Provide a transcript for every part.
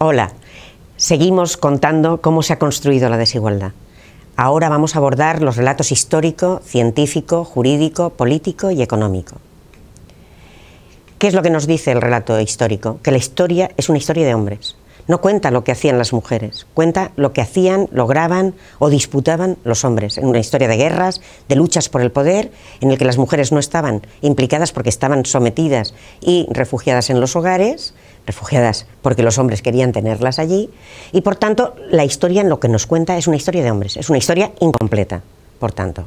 Hola, seguimos contando cómo se ha construido la desigualdad. Ahora vamos a abordar los relatos histórico, científico, jurídico, político y económico. ¿Qué es lo que nos dice el relato histórico? Que la historia es una historia de hombres. No cuenta lo que hacían las mujeres, cuenta lo que hacían, lograban o disputaban los hombres. En una historia de guerras, de luchas por el poder, en el que las mujeres no estaban implicadas porque estaban sometidas y refugiadas en los hogares, refugiadas porque los hombres querían tenerlas allí y por tanto la historia en lo que nos cuenta es una historia de hombres, es una historia incompleta, por tanto.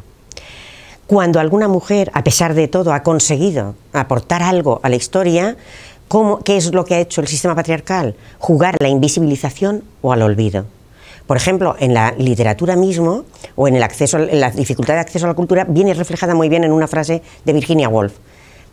Cuando alguna mujer, a pesar de todo, ha conseguido aportar algo a la historia, ¿qué es lo que ha hecho el sistema patriarcal? Jugar a la invisibilización o al olvido. Por ejemplo, en la literatura mismo o en, el acceso, en la dificultad de acceso a la cultura viene reflejada muy bien en una frase de Virginia Woolf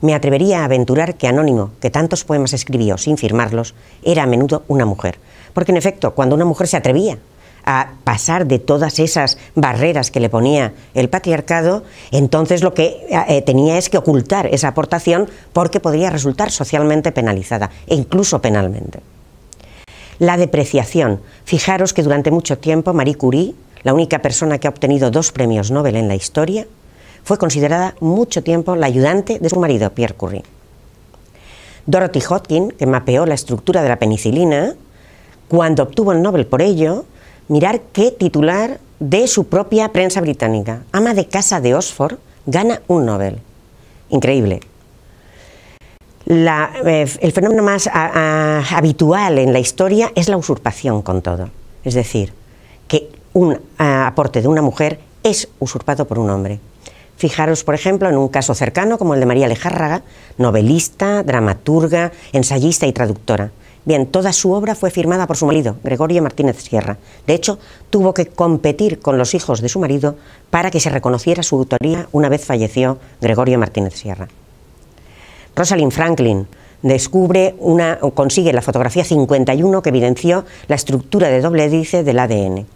me atrevería a aventurar que Anónimo, que tantos poemas escribió sin firmarlos, era a menudo una mujer. Porque en efecto, cuando una mujer se atrevía a pasar de todas esas barreras que le ponía el patriarcado, entonces lo que eh, eh, tenía es que ocultar esa aportación porque podría resultar socialmente penalizada e incluso penalmente. La depreciación. Fijaros que durante mucho tiempo Marie Curie, la única persona que ha obtenido dos premios Nobel en la historia, fue considerada mucho tiempo la ayudante de su marido, Pierre Curie. Dorothy Hodgkin, que mapeó la estructura de la penicilina, cuando obtuvo el Nobel por ello, mirar qué titular de su propia prensa británica, ama de casa de Oxford, gana un Nobel. Increíble. Eh, el fenómeno más habitual en la historia es la usurpación con todo. Es decir, que un aporte de una mujer es usurpado por un hombre. Fijaros, por ejemplo, en un caso cercano como el de María Lejárraga, novelista, dramaturga, ensayista y traductora. Bien, toda su obra fue firmada por su marido, Gregorio Martínez Sierra. De hecho, tuvo que competir con los hijos de su marido para que se reconociera su autoría una vez falleció Gregorio Martínez Sierra. Rosalind Franklin descubre una, consigue la fotografía 51 que evidenció la estructura de doble hélice del ADN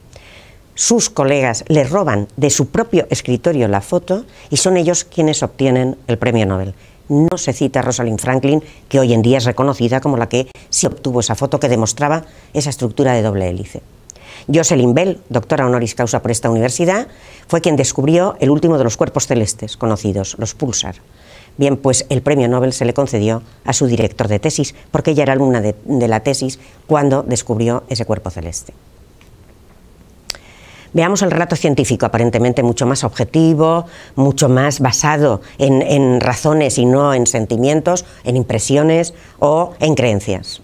sus colegas le roban de su propio escritorio la foto y son ellos quienes obtienen el premio Nobel. No se cita a Rosalind Franklin, que hoy en día es reconocida como la que sí obtuvo esa foto que demostraba esa estructura de doble hélice. Jocelyn Bell, doctora honoris causa por esta universidad, fue quien descubrió el último de los cuerpos celestes conocidos, los pulsar. Bien, pues el premio Nobel se le concedió a su director de tesis, porque ella era alumna de la tesis cuando descubrió ese cuerpo celeste. Veamos el relato científico, aparentemente mucho más objetivo, mucho más basado en, razones y no en sentimientos, en impresiones o en creencias.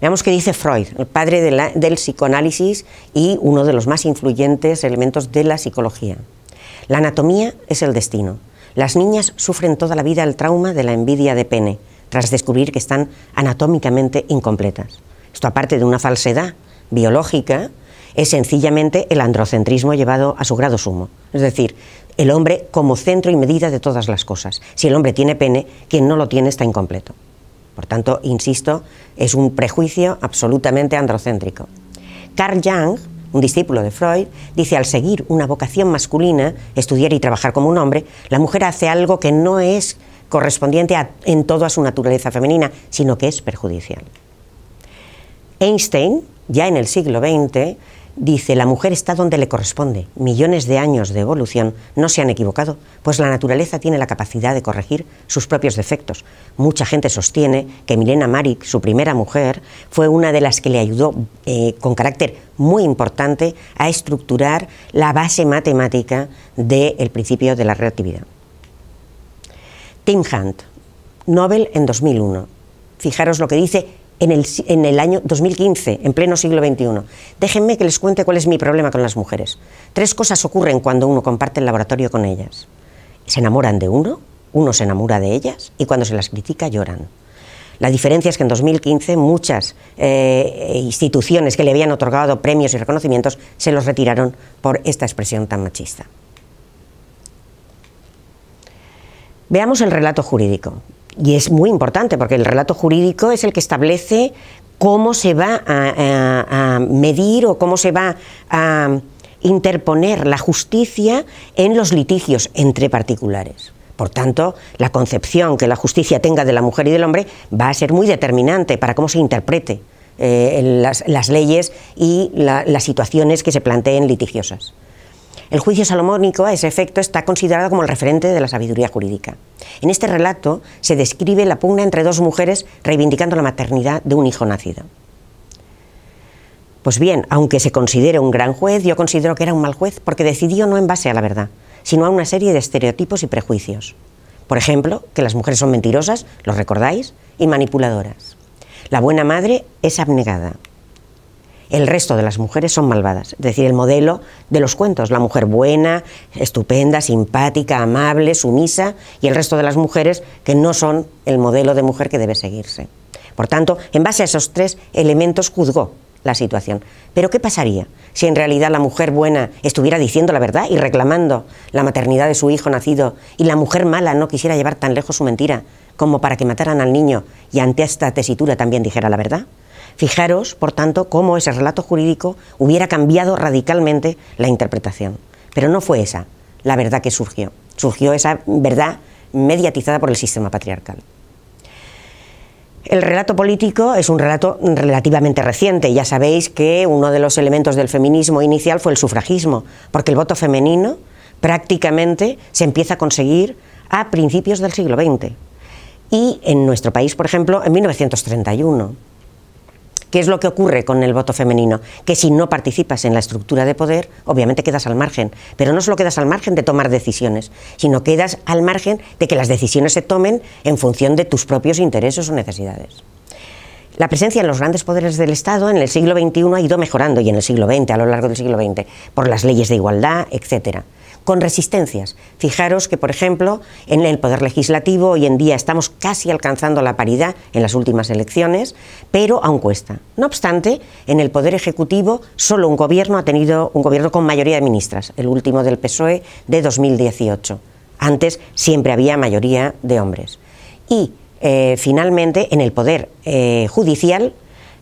Veamos qué dice Freud, el padre del psicoanálisis y uno de los más influyentes elementos de la psicología. La anatomía es el destino. Las niñas sufren toda la vida el trauma de la envidia de pene, tras descubrir que están anatómicamente incompletas. Esto aparte de una falsedad biológica, es sencillamente el androcentrismo llevado a su grado sumo. Es decir, el hombre como centro y medida de todas las cosas. Si el hombre tiene pene, quien no lo tiene está incompleto. Por tanto, insisto, es un prejuicio absolutamente androcéntrico. Carl Jung, un discípulo de Freud, dice al seguir una vocación masculina, estudiar y trabajar como un hombre, la mujer hace algo que no es correspondiente en todo a su naturaleza femenina, sino que es perjudicial. Einstein, ya en el siglo XX, Dice, la mujer está donde le corresponde. Millones de años de evolución no se han equivocado, pues la naturaleza tiene la capacidad de corregir sus propios defectos. Mucha gente sostiene que Milena Maric, su primera mujer, fue una de las que le ayudó eh, con carácter muy importante a estructurar la base matemática del principio de la reactividad. Tim Hunt, Nobel en 2001. Fijaros lo que dice en el, año 2015, en pleno siglo XXI. Déjenme que les cuente cuál es mi problema con las mujeres. Tres cosas ocurren cuando uno comparte el laboratorio con ellas. Se enamoran de uno, uno se enamora de ellas y cuando se las critica lloran. La diferencia es que en 2015 muchas eh, instituciones que le habían otorgado premios y reconocimientos se los retiraron por esta expresión tan machista. Veamos el relato jurídico. Y es muy importante porque el relato jurídico es el que establece cómo se va a, medir o cómo se va a interponer la justicia en los litigios entre particulares. Por tanto, la concepción que la justicia tenga de la mujer y del hombre va a ser muy determinante para cómo se interprete eh, las, leyes y las situaciones que se planteen litigiosas. El juicio salomónico a ese efecto está considerado como el referente de la sabiduría jurídica. En este relato se describe la pugna entre dos mujeres reivindicando la maternidad de un hijo nacido. Pues bien, aunque se considere un gran juez, yo considero que era un mal juez porque decidió no en base a la verdad, sino a una serie de estereotipos y prejuicios. Por ejemplo, que las mujeres son mentirosas, ¿lo recordáis? Y manipuladoras. La buena madre es abnegada, el resto de las mujeres son malvadas, es decir, el modelo de los cuentos, la mujer buena, estupenda, simpática, amable, sumisa, y el resto de las mujeres que no son el modelo de mujer que debe seguirse. Por tanto, en base a esos tres elementos juzgó la situación. Pero ¿qué pasaría si en realidad la mujer buena estuviera diciendo la verdad y reclamando la maternidad de su hijo nacido y la mujer mala no quisiera llevar tan lejos su mentira como para que mataran al niño y ante esta tesitura también dijera la verdad? Fijaros, por tanto, cómo ese relato jurídico hubiera cambiado radicalmente la interpretación. Pero no fue esa la verdad que surgió. Surgió esa verdad mediatizada por el sistema patriarcal. El relato político es un relato relativamente reciente. Ya sabéis que uno de los elementos del feminismo inicial fue el sufragismo, porque el voto femenino prácticamente se empieza a conseguir a principios del siglo XX. Y en nuestro país, por ejemplo, en 1931. ¿Qué es lo que ocurre con el voto femenino? Que si no participas en la estructura de poder, obviamente quedas al margen. Pero no solo quedas al margen de tomar decisiones, sino quedas al margen de que las decisiones se tomen en función de tus propios intereses o necesidades. La presencia en los grandes poderes del Estado en el siglo XXI ha ido mejorando y en el siglo XX, a lo largo del siglo XX, por las leyes de igualdad, etcétera con resistencias. Fijaros que, por ejemplo, en el Poder Legislativo hoy en día estamos casi alcanzando la paridad en las últimas elecciones, pero aún cuesta. No obstante, en el Poder Ejecutivo solo un gobierno ha tenido un gobierno con mayoría de ministras, el último del PSOE de 2018. Antes siempre había mayoría de hombres. Y eh, finalmente, en el Poder eh, Judicial,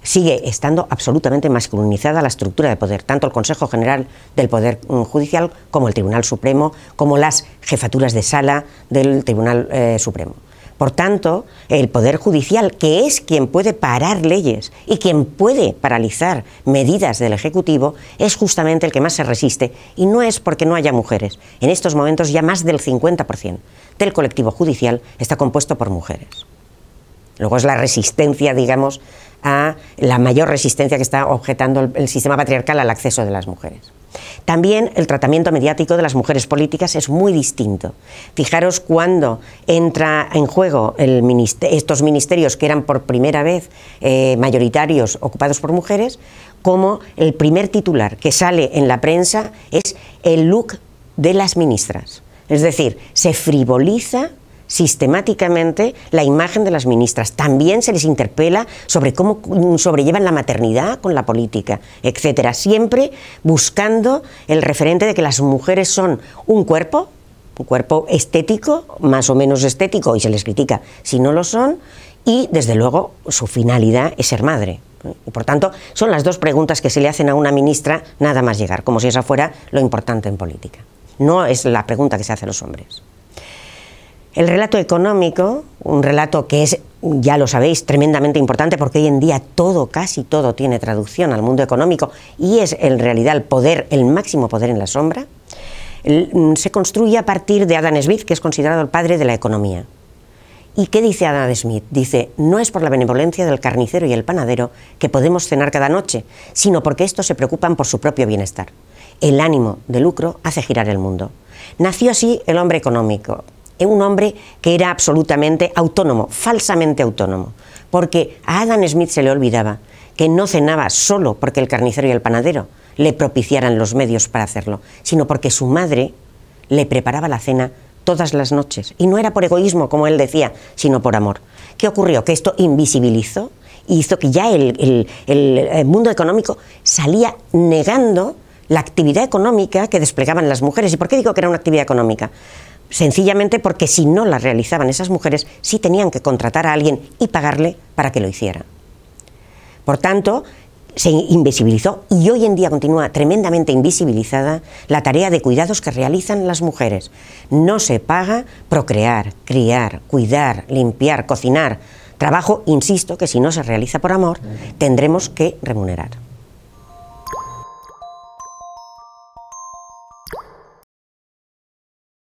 sigue estando absolutamente masculinizada la estructura de poder, tanto el Consejo General del Poder mm, Judicial como el Tribunal Supremo, como las jefaturas de sala del Tribunal eh, Supremo. Por tanto, el Poder Judicial, que es quien puede parar leyes y quien puede paralizar medidas del Ejecutivo, es justamente el que más se resiste. Y no es porque no haya mujeres. En estos momentos ya más del 50% del colectivo judicial está compuesto por mujeres. Luego es la resistencia, digamos, a la mayor resistencia que está objetando el, sistema patriarcal al acceso de las mujeres. También el tratamiento mediático de las mujeres políticas es muy distinto. Fijaros cuando entra en juego estos ministerios que eran por primera vez eh, mayoritarios ocupados por mujeres, como el primer titular que sale en la prensa es el look de las ministras. Es decir, se frivoliza sistemáticamente la imagen de las ministras. También se les interpela sobre cómo sobrellevan la maternidad con la política, etcétera. Siempre buscando el referente de que las mujeres son un cuerpo, un cuerpo estético, más o menos estético, y se les critica si no lo son, y desde luego su finalidad es ser madre. Por tanto, son las dos preguntas que se le hacen a una ministra nada más llegar, como si esa fuera lo importante en política. No es la pregunta que se hace a los hombres. El relato económico, un relato que es, ya lo sabéis, tremendamente importante porque hoy en día todo, casi todo tiene traducción al mundo económico y es en realidad el poder, el máximo poder en la sombra, mm, se construye a partir de Adam Smith, que es considerado el padre de la economía. ¿Y qué dice Adam Smith? Dice, no es por la benevolencia del carnicero y el panadero que podemos cenar cada noche, sino porque estos se preocupan por su propio bienestar. El ánimo de lucro hace girar el mundo. Nació así el hombre económico, es un hombre que era absolutamente autónomo, falsamente autónomo, porque a Adam Smith se le olvidaba que no cenaba solo porque el carnicero y el panadero le propiciaran los medios para hacerlo, sino porque su madre le preparaba la cena todas las noches. Y no era por egoísmo, como él decía, sino por amor. ¿Qué ocurrió? Que esto invisibilizó y hizo que ya el, el mundo económico salía negando la actividad económica que desplegaban las mujeres. ¿Y por qué digo que era una actividad económica? sencillamente porque si no las realizaban esas mujeres, sí tenían que contratar a alguien y pagarle para que lo hiciera. Por tanto, se invisibilizó y hoy en día continúa tremendamente invisibilizada la tarea de cuidados que realizan las mujeres. No se paga procrear, criar, cuidar, limpiar, cocinar. Trabajo, insisto, que si no se realiza por amor, tendremos que remunerar.